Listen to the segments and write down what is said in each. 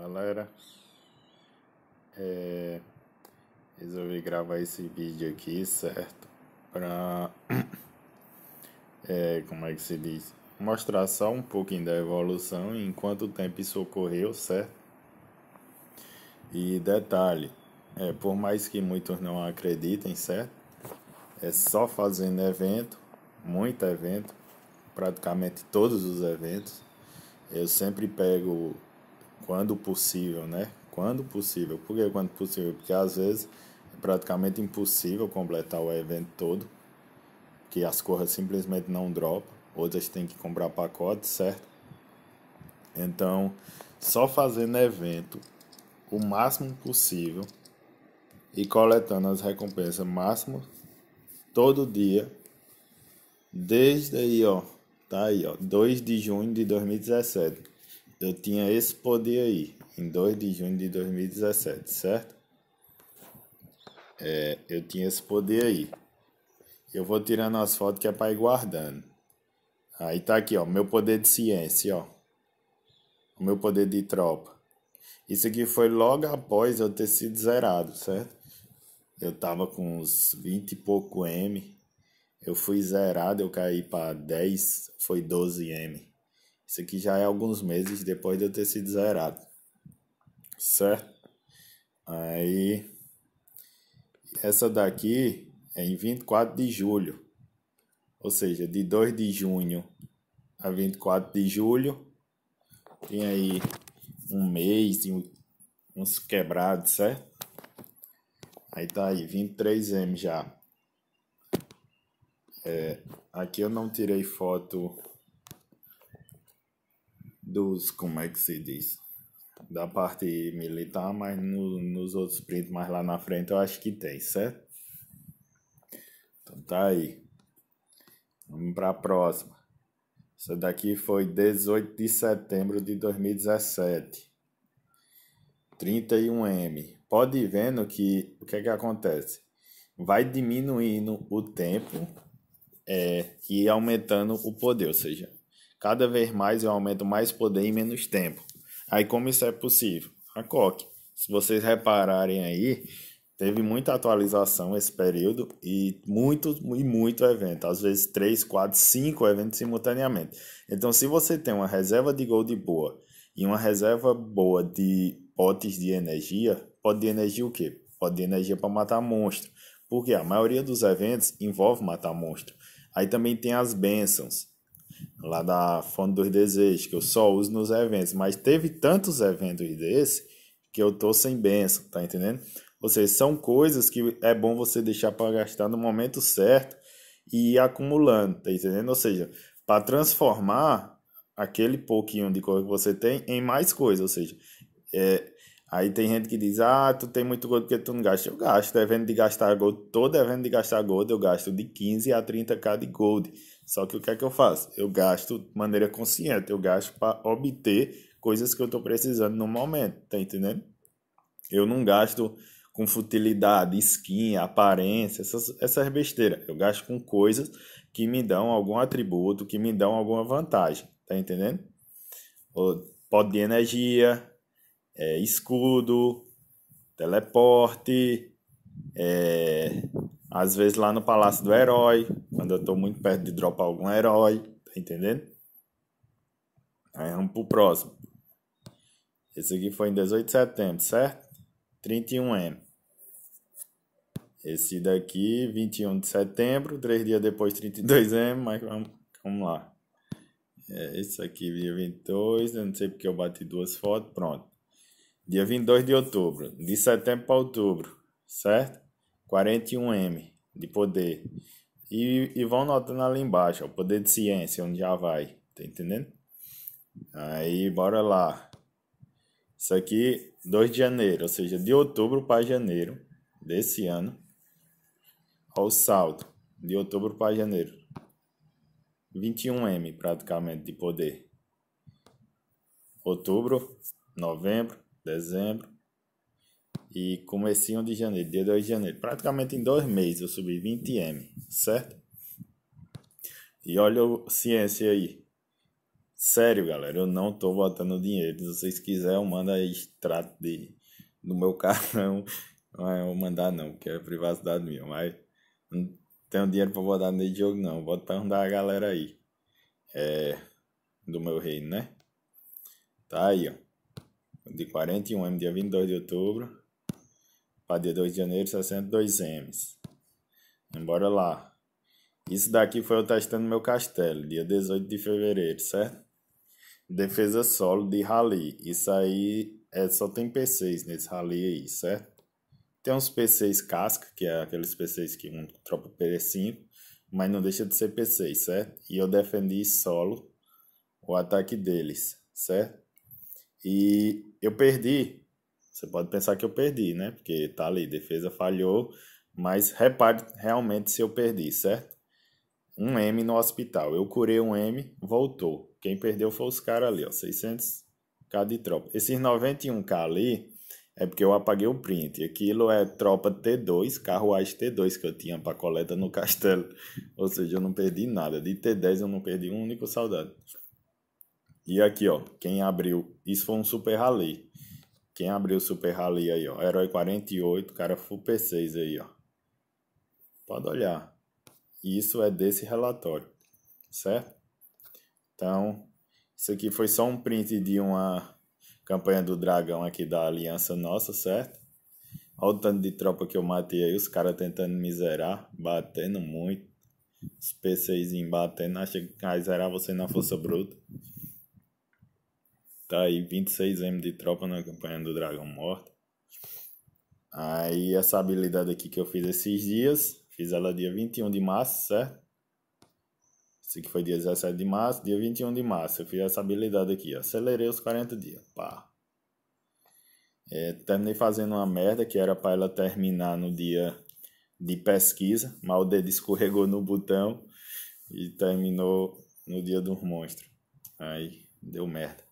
galera é, resolvi gravar esse vídeo aqui certo pra é, como é que se diz mostrar só um pouquinho da evolução e em quanto tempo isso ocorreu certo e detalhe é por mais que muitos não acreditem certo é só fazendo evento muito evento praticamente todos os eventos eu sempre pego quando possível, né? Quando possível. Por que quando possível? Porque às vezes é praticamente impossível completar o evento todo, que as corras simplesmente não dropam, outras têm que comprar pacote, certo? Então, só fazendo evento o máximo possível e coletando as recompensas máximo todo dia, desde aí, ó, tá aí, ó, 2 de junho de 2017 eu tinha esse poder aí, em 2 de junho de 2017, certo? É, eu tinha esse poder aí. Eu vou tirando as fotos que é para ir guardando. Aí tá aqui, ó, meu poder de ciência, ó. O meu poder de tropa. Isso aqui foi logo após eu ter sido zerado, certo? Eu tava com uns 20 e pouco M. Eu fui zerado, eu caí para 10, foi 12 M. Isso aqui já é alguns meses depois de eu ter sido zerado. Certo? Aí. Essa daqui é em 24 de julho. Ou seja, de 2 de junho a 24 de julho. Tem aí um mês, uns quebrados, certo? Aí tá aí, 23M já. É, aqui eu não tirei foto dos, como é que se diz? Da parte militar, mas no, nos outros prints mais lá na frente eu acho que tem, certo? Então tá aí. Vamos para a próxima. Essa daqui foi 18 de setembro de 2017. 31M. Pode ir vendo que o que é que acontece? Vai diminuindo o tempo é, e aumentando o poder, ou seja, Cada vez mais eu aumento mais poder em menos tempo. Aí como isso é possível? A COC. Se vocês repararem aí, teve muita atualização esse período e muito e muito evento, às vezes 3, 4, 5 eventos simultaneamente. Então, se você tem uma reserva de gold boa e uma reserva boa de potes de energia, pode de energia o quê? Pode de energia para matar monstro, porque a maioria dos eventos envolve matar monstro. Aí também tem as bênçãos lá da Fonte dos Desejos, que eu só uso nos eventos, mas teve tantos eventos desse que eu tô sem benção, tá entendendo? Ou seja, são coisas que é bom você deixar para gastar no momento certo e ir acumulando, tá entendendo? Ou seja, para transformar aquele pouquinho de coisa que você tem em mais coisa, ou seja, é, aí tem gente que diz, ah, tu tem muito gold porque tu não gasta, eu gasto, devendo de gastar gold, todo evento de gastar gold eu gasto de 15 a 30k de gold, só que o que é que eu faço? Eu gasto de maneira consciente, eu gasto para obter coisas que eu estou precisando no momento, tá entendendo? Eu não gasto com futilidade, skin, aparência, essas, essas besteiras. Eu gasto com coisas que me dão algum atributo, que me dão alguma vantagem, tá entendendo? pode de energia, é, escudo, teleporte, é, às vezes lá no Palácio do Herói, quando eu tô muito perto de dropar algum herói, tá entendendo? Aí vamos pro próximo. Esse aqui foi em 18 de setembro, certo? 31M. Esse daqui, 21 de setembro, três dias depois 32M, mas vamos, vamos lá. É, esse aqui, dia 22, eu não sei porque eu bati duas fotos, pronto. Dia 22 de outubro, de setembro para outubro, certo? 41M de poder. E, e vão notando ali embaixo, o poder de ciência, onde já vai. Tá entendendo? Aí, bora lá. Isso aqui, 2 de janeiro, ou seja, de outubro para janeiro desse ano. Olha o saldo, de outubro para janeiro. 21M praticamente de poder. Outubro, novembro, dezembro, e comecinho de janeiro, dia 2 de janeiro. Praticamente em dois meses eu subi 20 M, certo? E olha o ciência aí. Sério, galera, eu não tô botando dinheiro. Se vocês quiserem, manda aí extrato de, do meu cartão. Não é eu mandar não, porque é privacidade minha, mas não tenho dinheiro pra botar nesse jogo não. Vou perguntar a galera aí. É, do meu reino, né? Tá aí, ó. De 41M, dia 22 de outubro. Para dia 2 de janeiro, 62 M's. Embora lá. Isso daqui foi eu testando meu castelo, dia 18 de fevereiro, certo? Defesa solo de rally. Isso aí é, só tem P6 nesse rally aí, certo? Tem uns P6 casca, que é aqueles P6 que um tropa P5, mas não deixa de ser P6, certo? E eu defendi solo o ataque deles, certo? E eu perdi você pode pensar que eu perdi, né? Porque tá ali, defesa falhou, mas repare realmente se eu perdi, certo? Um M no hospital. Eu curei um M, voltou. Quem perdeu foi os caras ali, ó, 600k de tropa. Esses 91k ali é porque eu apaguei o print. Aquilo é tropa T2, carruagem T2 que eu tinha para coleta no castelo. Ou seja, eu não perdi nada. De T10 eu não perdi um único saudade. E aqui, ó, quem abriu, isso foi um super rally. Quem abriu o Super Rally aí, ó. Herói 48, cara Full P6 aí, ó. Pode olhar. Isso é desse relatório, certo? Então, isso aqui foi só um print de uma campanha do dragão aqui da Aliança Nossa, certo? Olha o tanto de tropa que eu matei aí, os caras tentando me zerar, batendo muito. Os PCzinhos batendo, achei que zerar você na força bruta tá aí 26M de tropa na campanha do Dragão Morto. Aí essa habilidade aqui que eu fiz esses dias, fiz ela dia 21 de março, certo? Isso aqui foi dia 17 de março, dia 21 de março eu fiz essa habilidade aqui, ó. acelerei os 40 dias, pá. É, terminei fazendo uma merda que era para ela terminar no dia de pesquisa, mas o dedo escorregou no botão e terminou no dia dos monstros. Aí deu merda.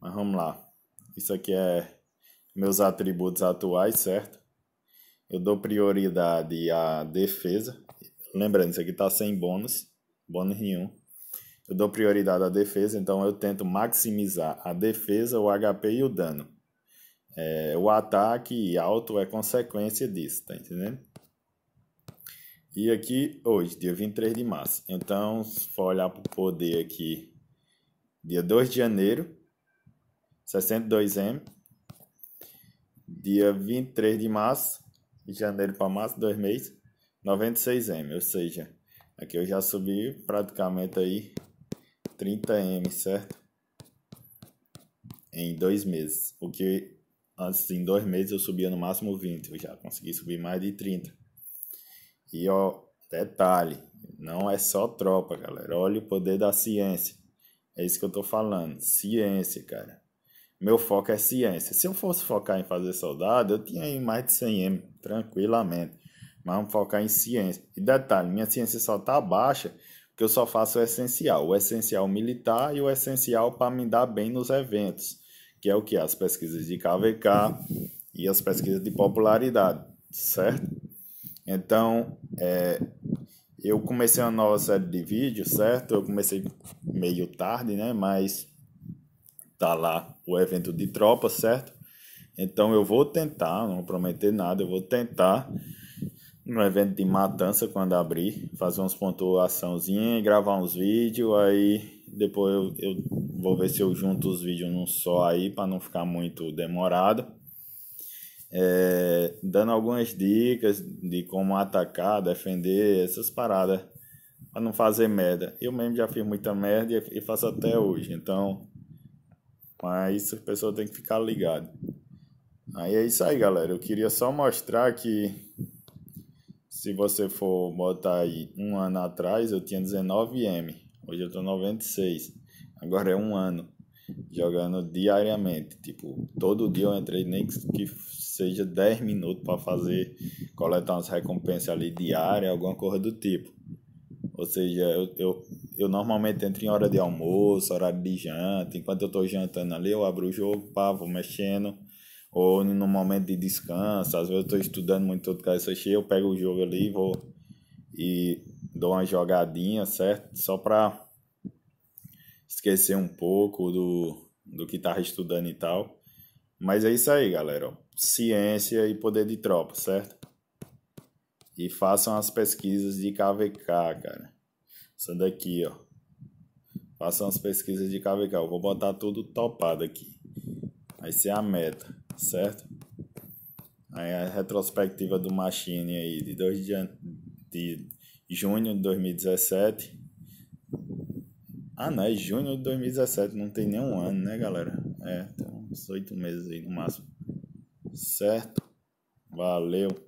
Mas vamos lá. Isso aqui é meus atributos atuais, certo? Eu dou prioridade à defesa. Lembrando, isso aqui está sem bônus, bônus nenhum. Eu dou prioridade à defesa, então eu tento maximizar a defesa, o HP e o dano. É, o ataque alto é consequência disso, tá entendendo? E aqui, hoje, dia 23 de março. Então, se for olhar para o poder aqui, dia 2 de janeiro, 62M, dia 23 de março, de janeiro para março, dois meses, 96M, ou seja, aqui eu já subi praticamente aí 30M, certo? Em dois meses, o que antes em dois meses eu subia no máximo 20, eu já consegui subir mais de 30. E ó, detalhe, não é só tropa, galera, olha o poder da ciência. É isso que eu tô falando, ciência, cara meu foco é ciência. Se eu fosse focar em fazer soldado, eu tinha aí mais de 100 M, tranquilamente. Mas vamos focar em ciência. E detalhe, minha ciência só está baixa porque eu só faço o essencial. O essencial militar e o essencial para me dar bem nos eventos. Que é o que? As pesquisas de KVK e as pesquisas de popularidade, certo? Então, é, eu comecei uma nova série de vídeos, certo? Eu comecei meio tarde, né? Mas tá lá o evento de tropa, certo? Então eu vou tentar, não vou prometer nada, eu vou tentar no evento de matança quando abrir, fazer umas pontuaçãozinhas, gravar uns vídeos, aí depois eu, eu vou ver se eu junto os vídeos num só aí para não ficar muito demorado. É, dando algumas dicas de como atacar, defender, essas paradas, para não fazer merda. Eu mesmo já fiz muita merda e faço até hoje, então mas a pessoa tem que ficar ligada. Aí é isso aí, galera. Eu queria só mostrar que se você for botar aí um ano atrás, eu tinha 19M. Hoje eu tô 96. Agora é um ano jogando diariamente. Tipo, todo dia eu entrei, nem que seja 10 minutos para fazer, coletar umas recompensas ali diárias, alguma coisa do tipo. Ou seja, eu, eu eu normalmente entro em hora de almoço, horário de janta. Enquanto eu estou jantando ali, eu abro o jogo, pá, vou mexendo. Ou no momento de descanso, às vezes eu estou estudando muito outro caso cheio, eu pego o jogo ali e vou e dou uma jogadinha, certo? Só para esquecer um pouco do, do que estava estudando e tal. Mas é isso aí, galera. Ciência e poder de tropa, certo? E façam as pesquisas de KVK, cara sendo daqui, ó. Faça umas pesquisas de KVK. Eu vou botar tudo topado aqui. Vai ser a meta, certo? Aí a retrospectiva do Machine aí de 2 de, an... de junho de 2017. Ah, não, é junho de 2017, não tem nenhum ano, né, galera? É, tem uns oito meses aí no máximo. Certo? Valeu!